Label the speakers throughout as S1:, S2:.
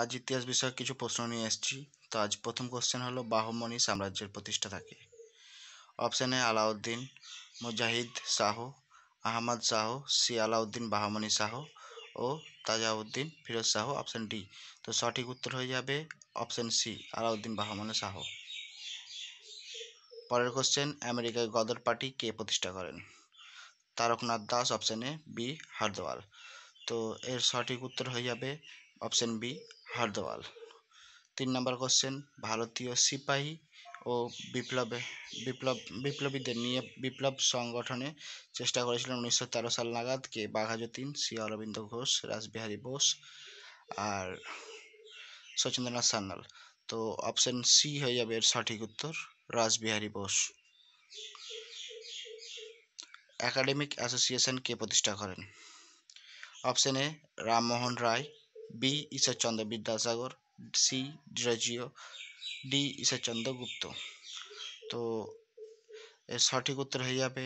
S1: আজ ইতিহাস বিষয়ক কিছু প্রশ্ন নিয়ে এসেছি তো আজ প্রথম কোশ্চেন হলো বাহমনি সাম্রাজ্যের প্রতিষ্ঠা থাকে অপশানে আলাউদ্দিন মুজাহিদ শাহ আহমদ শাহ আলাউদ্দিন বাহমনি শাহ ও তাজাউদ্দিন ফিরোজ শাহ অপশান ডি তো সঠিক উত্তর হয়ে যাবে অপশান সি আলাউদ্দিন বাহমনি শাহ পরের কোশ্চেন আমেরিকায় গদর পার্টি কে প্রতিষ্ঠা করেন তারকনাথ দাস অপশানে বি হারদোয়াল তো এর সঠিক উত্তর হয়ে যাবে অপশন বি হরদওয়াল তিন নম্বর কোশ্চেন ভারতীয় সিপাহী ও বিপ্লবে বিপ্লব বিপ্লবীদের নিয়ে বিপ্লব সংগঠনে চেষ্টা করেছিলেন উনিশশো তেরো সাল নাগাদ কে বাঘাযতীন শ্রী অরবিন্দ ঘোষ রাসবিহারী বোস আর সচেন্দ্রনাথ সান্যাল তো অপশন সি হয়ে যাবে এর সঠিক উত্তর রাসবিহারী বোস একাডেমিক অ্যাসোসিয়েশন কে প্রতিষ্ঠা করেন option A Rammohan Roy B Ishwarchandra Vidyasagar C Derozio D Ishwarchandra Gupta তো এর সঠিক উত্তর হয়ে যাবে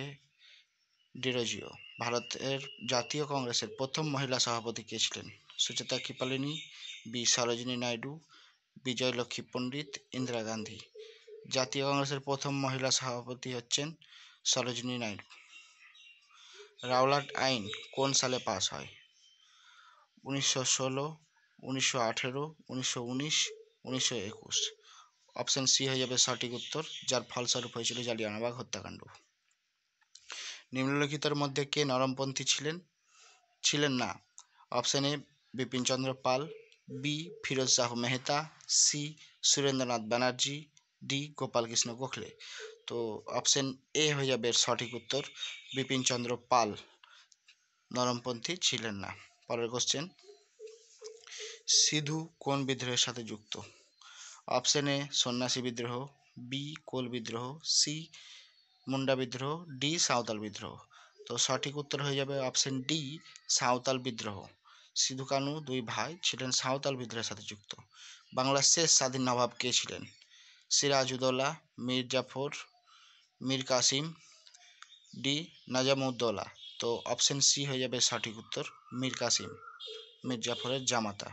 S1: ডিরজিও ভারতের জাতীয় কংগ্রেসের প্রথম মহিলা সভাপতি কে ছিলেন সুচেতা কৃপালিনী বি সরোজিনী নাইডু বিজয়লক্ষ্মী পণ্ডিত ইন্দিরা গান্ধী জাতীয় কংগ্রেসের প্রথম মহিলা সভাপতি হচ্ছেন সরোজিনী নাইডু রাওলাট আইন কোন সালে পাশ হয় উনিশশো ষোলো উনিশশো আঠেরো উনিশশো উনিশ উনিশশো একুশ অপশান সি হয়ে যাবে সঠিক উত্তর যার ফলস্বরূপ হয়েছিল জালিয়ানাবাগ হত্যাকাণ্ড নিম্নলিখিতর মধ্যে কে নরমপন্থী ছিলেন ছিলেন না option A Bipinchandra Pal B Firoz Shah Mehta C Surendranath Banerjee D Gopalkrishna Gokhale তো অপশান এ হয়ে যাবে সঠিক উত্তর বিপিনচন্দ্র পাল নরমপন্থী ছিলেন না পরের কোশ্চেন সিধু কোন বিদ্রোহের সাথে যুক্ত অপশন এ সন্ন্যাসী বিদ্রোহ বি কোল বিদ্রোহ সি মুন্ডা বিদ্রোহ ডি সাঁওতাল বিদ্রোহ তো সঠিক উত্তর হয়ে যাবে অপশন ডি সাঁওতাল বিদ্রোহ সিধু কানু দুই ভাই ছিলেন সাঁওতাল বিদ্রোহের সাথে যুক্ত বাংলার শেষ স্বাধীন নবাব কে ছিলেন সিরাজউদ্দৌলা মীর জাফর মীর কাসিম ডি নাজামউদ্দৌলা তো অপশন সি হয়ে যাবে সঠিক উত্তর মীর কাসিম মীর জামাতা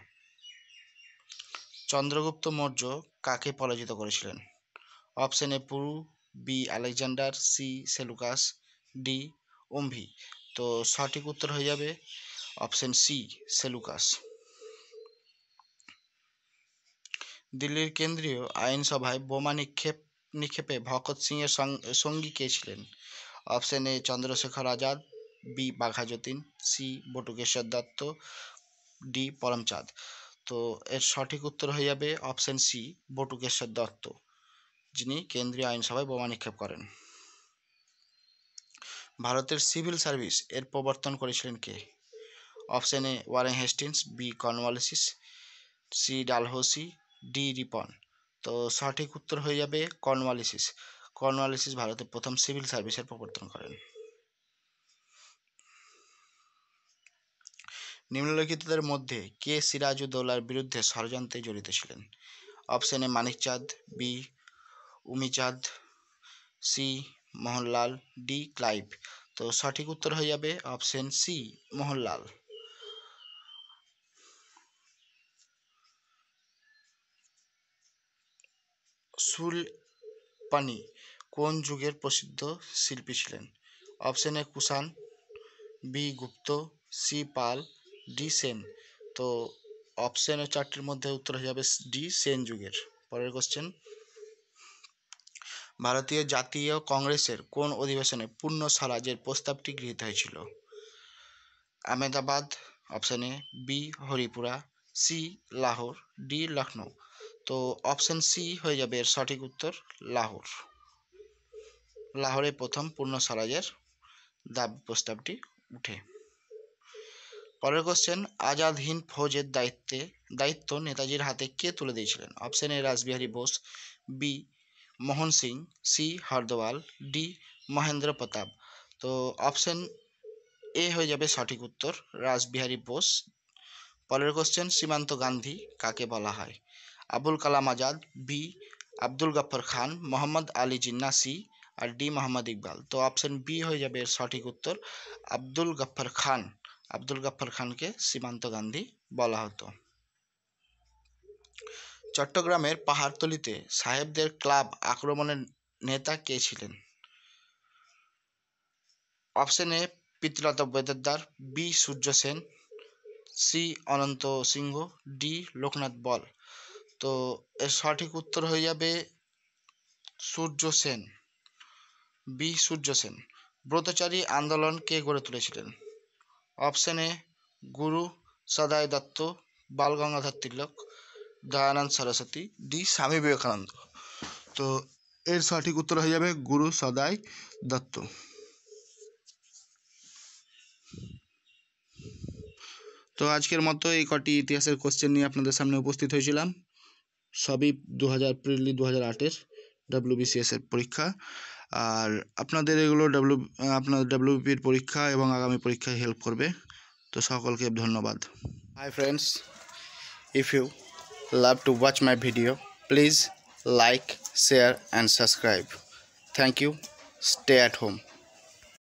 S1: চন্দ্রগুপ্ত মৌর্য কাকে পরাজিত করেছিলেন option A Puru B Alexander C Seleucus D Ambhi তো সঠিক উত্তর হয়ে যাবে অপশান সি সেলুকাস দিল্লির কেন্দ্রীয় আইনসভায় বোমা নিক্ষেপ নিক্ষেপে ভগৎ সিংয়ের সঙ্গী কে ছিলেন option A Chandrashekhar Azad B Bagha Jatin C Batukeshwar Dutt D Paramchand তো এর সঠিক উত্তর হয়ে যাবে অপশান সি বটুকেশ্বর দত্ত যিনি কেন্দ্রীয় আইনসভায় বোমা নিক্ষেপ করেন ভারতের সিভিল সার্ভিস এর প্রবর্তন করেছিলেন কে option A Warren Hastings B Cornwallis C Dalhousie D Ripon তো সঠিক উত্তর হয়ে যাবে কর্নওয়ালিসিস কর্নওয়ালিসিস ভারতের প্রথম সিভিল সার্ভিসের প্রবর্তন করেন নিম্নলিখিতদের মধ্যে কে সিরাজউদ্দৌলার বিরুদ্ধে ষড়যন্ত্রে জড়িত ছিলেন option A Manik Chand B Umichand C Mohanlal D Clive তো সঠিক উত্তর হয়ে যাবে অপশন সি মোহনলাল সুলপানি কোন যুগের প্রসিদ্ধ শিল্পী ছিলেন option A Kushan B Gupta C Pala D Sena তো অপশন ও চারটির মধ্যে উত্তর হয়ে যাবে ডি সেন যুগের পরের কোশ্চেন ভারতীয় জাতীয় কংগ্রেসের কোন অধিবেশনে পূর্ণ স্বরাজের প্রস্তাবটি গৃহীত হয়েছিল আহমেদাবাদ অপশানে B Haripura C Lahore D Lucknow তো অপশান সি হয়ে যাবে এর সঠিক উত্তর লাহোর লাহোরে প্রথম পূর্ণ স্বরাজের দাবি প্রস্তাবটি উঠে পরের কোশ্চেন আজাদ হিন্দ ফৌজের দায়িত্বে দায়িত্ব নেতাজির হাতে কে তুলে দিয়েছিলেন option A Rashbehari Bose B Mohan Singh C Hardayal D Mahendra Pratap তো অপশন এ হয়ে যাবে সঠিক উত্তর রাসবিহারী বোস পরের কোশ্চেন সীমান্ত গান্ধী কাকে বলা হয় Abul Kalam Azad B Abdul Ghaffar Khan Mohammad Ali Jinnah C R D Mohammad Iqbal তো অপশন বি হয়ে যাবে সঠিক উত্তর আব্দুল গফর খান আব্দুল গাফর খানকে সীমান্ত গান্ধী বলা হতো চট্টগ্রামের পাহাড়তলিতে সাহেবদের ক্লাব আক্রমণের নেতা কে ছিলেন option A Pritilata Waddedar B Surya Sen C Ananta Singh D Loknath Bal তো এর সঠিক উত্তর হয়ে যাবে সূর্য সেন বি সূর্য সেন ব্রতচারী আন্দোলন কে গড়ে তুলেছিলেন option A Guru Saday Dutta Bal Gangadhar Tilak Dayananda Saraswati D Swami Vivekananda তো এর সঠিক উত্তর হয়ে যাবে গুরু সদাই দত্ত তো আজকের মতো এই কটি ইতিহাসের কোশ্চেন নিয়ে আপনাদের সামনে উপস্থিত হয়েছিলাম সবই দু হাজার প্রিলি দু হাজার আটের এর পরীক্ষা আর আপনাদের এগুলো ডাব্লিউ আপনার ডাব্লিউপির পরীক্ষা এবং আগামী পরীক্ষায় হেল্প করবে তো সকলকে ধন্যবাদ hi friends if you love to watch my video please like share and subscribe thank you stay at home